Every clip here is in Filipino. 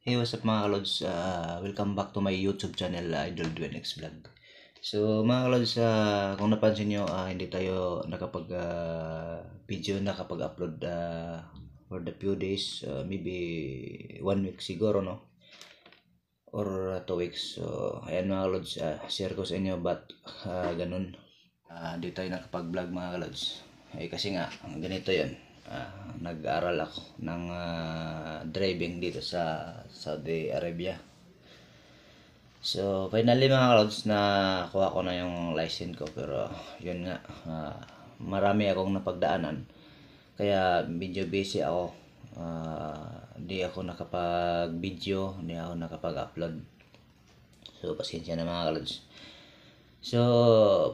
Hey, what's up mga kalods? Uh, welcome back to my YouTube channel, uh, Idol Dwenex Vlog. So mga kalods, uh, kung napansin nyo, uh, hindi tayo nakapag-video, uh, nakapag-upload uh, for the few days, uh, maybe one week siguro, no? Or uh, two weeks. So, ayan mga kalods, uh, share ko sa inyo, but uh, ganun. Hindi uh, tayo nakapag-vlog mga kalods. Eh, kasi nga, ganito yan Ah, nag-aral ako ng uh, driving dito sa Saudi Arabia. So, finally mga na kuha ko na yung license ko. Pero, yun nga, uh, marami akong napagdaanan. Kaya, video busy ako. Uh, di ako nakapag-video, di ako nakapag-upload. So, pasensya na mga clouds. So,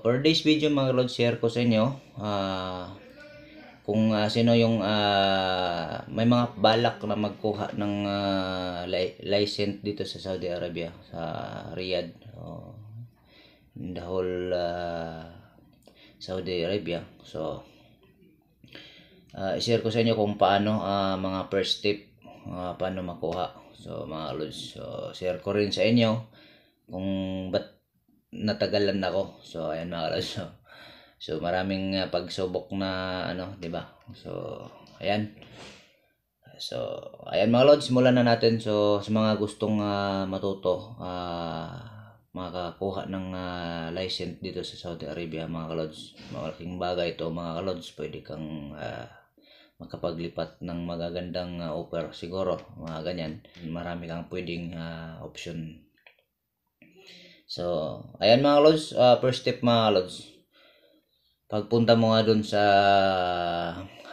for this video mga clouds, share ko sa inyo. Uh, kung uh, sino yung uh, may mga balak na magkuha ng uh, li- license dito sa Saudi Arabia sa Riyadh oh, in the whole uh, Saudi Arabia so uh, i-share ko sa inyo kung paano uh, mga first step uh, paano makuha so mga lods so share ko rin sa inyo kung ba't natagalan ako so ayan mga lods so, So maraming uh, pagsubok na ano, 'di ba? So ayan. So ayan mga lords, simulan na natin. So sa mga gustong uh, matuto uh, makakuha ng uh, license dito sa Saudi Arabia mga lords. Malaking bagay ito mga lords, Pwede kang uh, makapaglipat ng magagandang uh, offer siguro. Mga ganyan. Marami kang pwedeng uh, option. So, ayan mga lords, Uh, first step mga lords pagpunta mo nga doon sa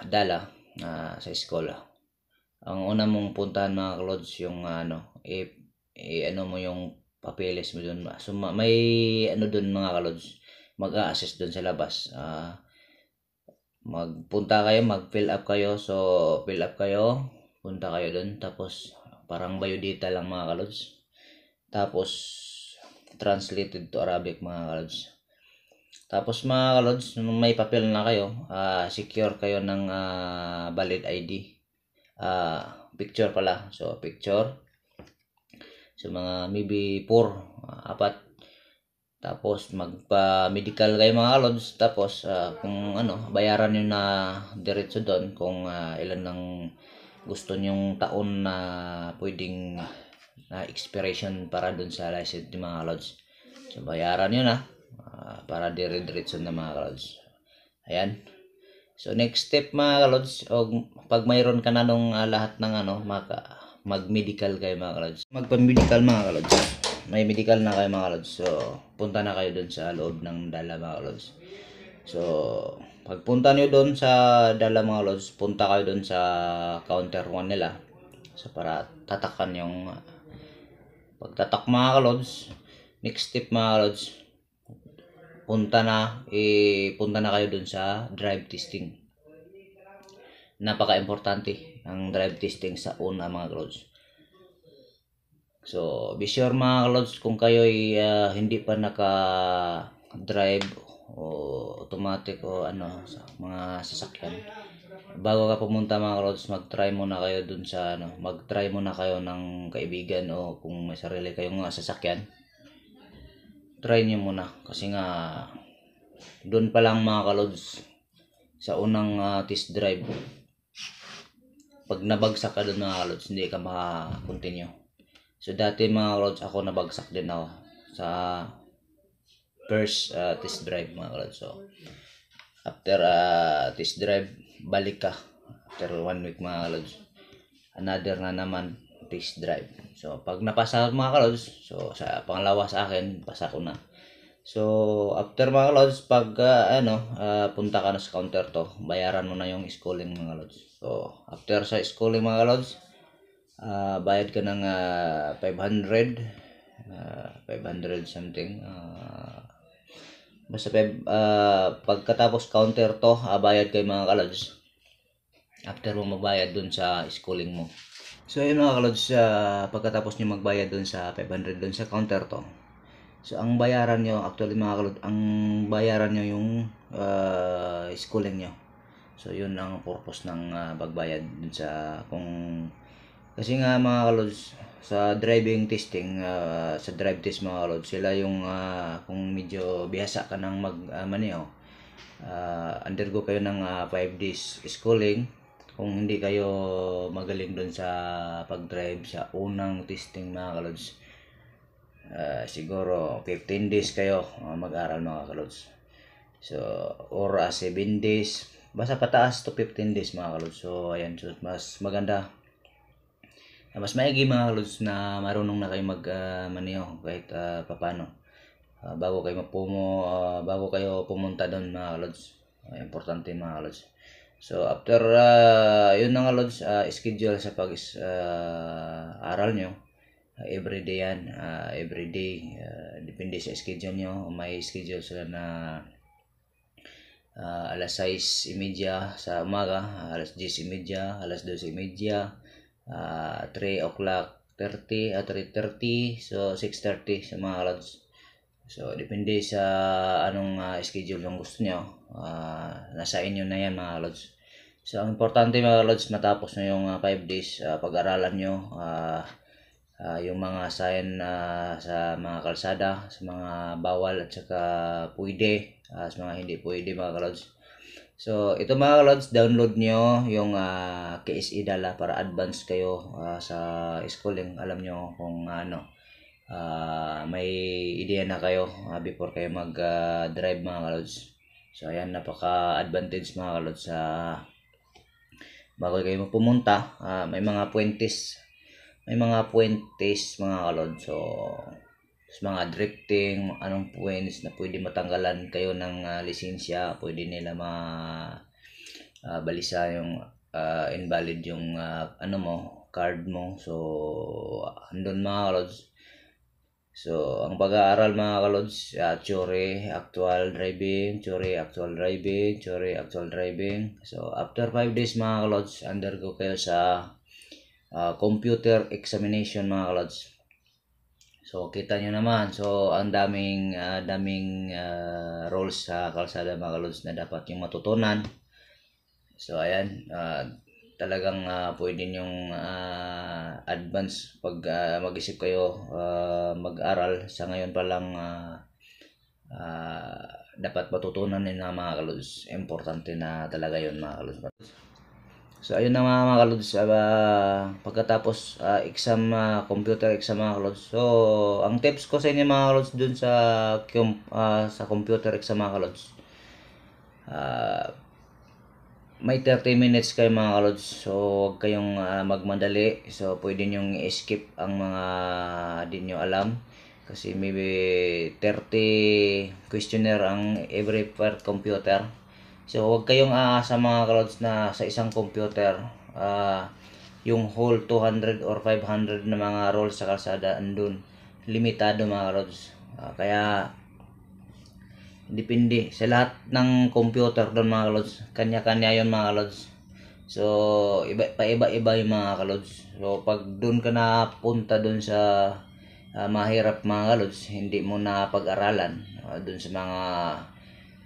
Dala uh, sa eskola ang una mong puntahan mga clothes yung uh, ano eh, eh ano mo yung papeles mo doon so may ano doon mga clothes mag-assist doon sa labas uh, magpunta kayo mag-fill up kayo so fill up kayo punta kayo doon tapos parang biodata lang mga clothes tapos translated to Arabic mga clothes tapos mga kalods, nung may papel na kayo, uh, secure kayo ng uh, valid ID. Uh, ah, picture pala. So, picture. So, mga maybe 4, uh, apat. Tapos, magpa-medical kayo mga kalods. Tapos, uh, kung ano, bayaran nyo na diretso doon kung uh, ilan ng gusto nyong taon na pwedeng na uh, expiration para doon sa license ni mga kalods. So, bayaran nyo na. Ah, para dire-diretso na mga kalods ayan so next step mga kalods o pag mayroon ka na nung uh, lahat ng ano mag medical kayo mga kalods magpa medical mga kalods may medical na kayo mga kalods so punta na kayo doon sa loob ng dala mga kalods so pagpunta niyo doon sa Dala mga lods, punta kayo doon sa counter 1 nila. So para tatakan yung ah, pagtatak mga lods, next step mga lods, punta na, eh, punta na kayo dun sa drive testing. Napaka-importante ang drive testing sa una mga clouds. So, be sure mga clouds kung kayo ay uh, hindi pa naka-drive o automatic o ano sa mga sasakyan. Bago ka pumunta mga clouds, mag-try muna kayo dun sa ano, mag-try muna kayo ng kaibigan o kung may sarili kayong sasakyan try nyo muna kasi nga doon pa lang mga kalods sa unang uh, test drive pag nabagsak ka doon mga kalods hindi ka makakontinue so dati mga kalods ako nabagsak din ako sa first uh, test drive mga kalods so after uh, test drive balik ka after one week mga kalods another na naman test drive. So, pag napasa mga kalods, so, sa pangalawa sa akin, pasa ko na. So, after mga kalods, pag uh, ano, uh, punta ka na sa counter to, bayaran mo na yung schooling mga kalods. So, after sa schooling mga kalods, uh, bayad ka ng uh, 500, uh, 500 something, uh, basta peb, uh, pagkatapos counter to, uh, bayad kay mga kalods. After mo mabayad dun sa schooling mo. So, yun mga kalods, uh, pagkatapos nyo magbayad doon sa 500 doon sa counter to. So, ang bayaran nyo, actually mga kalods, ang bayaran nyo yung uh, schooling nyo. So, yun ang purpose ng uh, pagbayad doon sa kung... Kasi nga mga kalods, sa driving testing, uh, sa drive test mga kalods, sila yung uh, kung medyo bihasa ka ng mag-maneo, uh, uh, undergo kayo ng uh, 5 days schooling, kung hindi kayo magaling doon sa pag-drive sa unang testing mga kalods uh, siguro 15 days kayo uh, mag-aral mga kalods so or uh, ah, 7 days basta pataas to 15 days mga kalods so ayan so mas maganda mas maigi mga kalods na marunong na kayo mag uh, kahit uh, papano uh, bago kayo mapumo uh, bago kayo pumunta doon mga kalods uh, importante mga kalods So, after uh, yun na nga lods, uh, schedule sa pag-aral nyo. Uh, everyday yan. Uh, everyday. Uh, depende sa schedule nyo. May schedule sila na uh, alas 6.30 sa umaga, alas 10.30, alas 12.30, uh, 3 o'clock 30 at uh, 3.30, so 6.30 sa mga lods. So, depende sa anong uh, schedule ng gusto nyo. Uh, ah, nasa inyo na yan mga lods. So, ang importante mga lods, matapos na yung 5 uh, ah, days, uh, pag-aralan nyo uh, uh, yung mga sign uh, sa mga kalsada, sa mga bawal at saka pwede, uh, sa mga hindi pwede mga lods. So, ito mga lods, download nyo yung uh, KSE Dala para advance kayo uh, sa schooling. Alam nyo kung uh, ano, uh, may ideya na kayo uh, before kayo mag-drive ah, mga kalods. So, ayan, napaka-advantage mga kalods sa uh, bago kayo pumunta, uh, may mga puentes may mga puentes mga kalods. So, mga drifting, anong puentes na pwede matanggalan kayo ng uh, lisensya, pwede nila ma uh, balisa yung uh, invalid yung uh, ano mo, card mo. So, andun mga kalods So, ang pag-aaral mga kalods, uh, ah, theory, actual driving, theory, actual driving, theory, actual driving. So, after 5 days mga kalods, undergo kayo sa uh, computer examination mga kalods. So, kita nyo naman. So, ang daming, uh, daming uh, roles sa kalsada mga kalods na dapat yung matutunan. So, ayan. Uh, talagang uh, pwede yung uh, ah, advance pag uh, mag-isip kayo uh, mag-aral sa ngayon pa lang uh, uh, dapat matutunan din na mga kalods importante na talaga yon mga kalods so ayun na mga, mga kalods uh, pagkatapos uh, exam uh, computer exam mga kalods so ang tips ko sa inyo mga kalods dun sa uh, sa computer exam mga kalods uh, may 30 minutes kayo mga kalods. So, huwag kayong uh, magmadali. So, pwede nyong skip ang mga di nyo alam. Kasi maybe 30 questionnaire ang every per computer. So, huwag kayong aasa uh, mga kalods na sa isang computer. Uh, yung whole 200 or 500 na mga roll sa kalsada andun. Limitado mga kalods. Uh, kaya, depende sa lahat ng computer doon mga kalods kanya-kanya yon mga kalods so iba pa iba iba yung mga kalods so pag doon ka na punta doon sa uh, mahirap mga kalods hindi mo na pag-aralan uh, ah, doon sa mga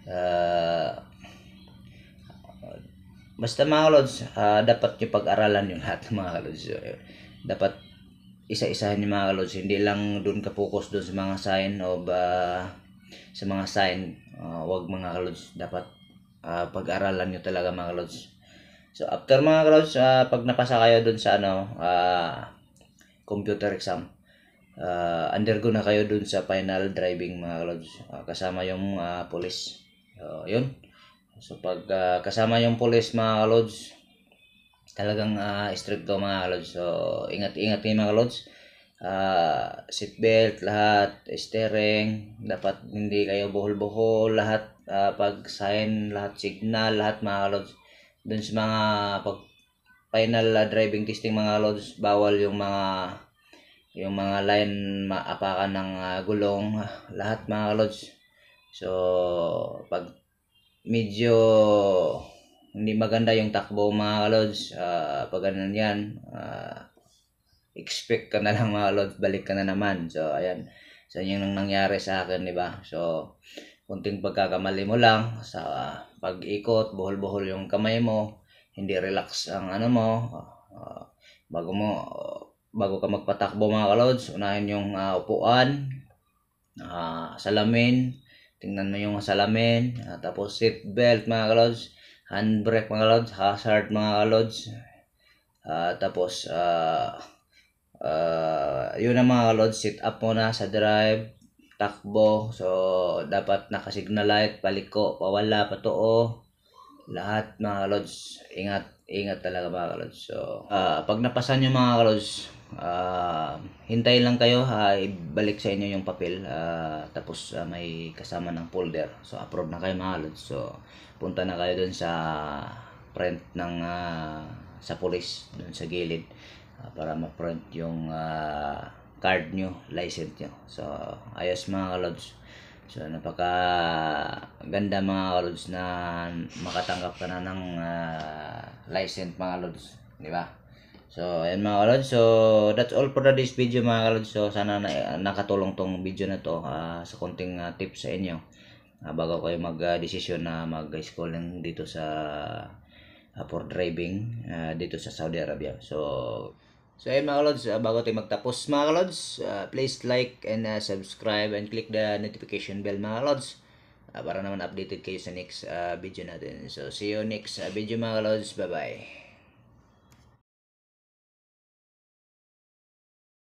uh, basta mga kalods uh, dapat yung pag-aralan yung lahat mga kalods so, dapat isa-isahin yung mga kalods hindi lang doon ka focus doon sa mga sign of uh, sa mga sign. Uh, wag mga kalods. Dapat uh, pag-aralan nyo talaga mga kalods. So, after mga kalods, uh, ah, pag napasa kayo dun sa ano, uh, computer exam, uh, undergo na kayo dun sa final driving mga kalods. Uh, kasama yung uh, police. Uh, yun. So, pag uh, kasama yung police mga kalods, talagang uh, strict to mga kalods. So, ingat-ingat kayo mga kalods uh, ah, seat belt lahat, steering, dapat hindi kayo bohol-bohol, lahat, uh, pag sign, lahat signal, lahat mga lods. Dun sa mga pag final uh, driving testing mga lods, bawal yung mga yung mga line maapakan ng uh, gulong, lahat mga lods. So, pag medyo hindi maganda yung takbo mga lods, uh, pag ganun yan, uh, expect ka na lang mga lods, balik ka na naman. So, ayan. So, yun ang nangyari sa akin, di ba? So, kunting pagkakamali mo lang sa pag-ikot, buhol-buhol yung kamay mo, hindi relax ang ano mo, uh, bago mo, uh, bago ka magpatakbo mga kalods, unahin yung uh, upuan, uh, salamin, tingnan mo yung salamin, uh, tapos seat belt mga kalods, handbrake mga kalods, hazard mga kalods, uh, tapos uh, uh, yun ang mga load sit up muna sa drive takbo so dapat nakasignal light paliko pawala patuo lahat mga lods ingat ingat talaga mga lods so uh, pag napasan yung mga lods uh, ah, hintayin lang kayo ha, ibalik sa inyo yung papel uh, tapos uh, may kasama ng folder so approve na kayo mga lods so punta na kayo dun sa print ng uh, sa police dun sa gilid para ma-print yung uh, card nyo, license nyo. So, ayos mga kalods. So, napaka ganda mga kalods na makatanggap ka na ng uh, license mga kalods. Di ba? So, ayan mga kalods. So, that's all for this video mga kalods. So, sana na, nakatulong tong video na to uh, sa konting uh, tips sa inyo uh, bago kayo mag-desisyon na mag-schooling dito sa uh, for driving uh, dito sa Saudi Arabia. So, So ayun mga kalods, ah, bago tayo magtapos mga kalods, ah, please like and ah, subscribe and click the notification bell mga kalods para naman updated kayo sa next video natin. So see you next video mga kalods, bye bye.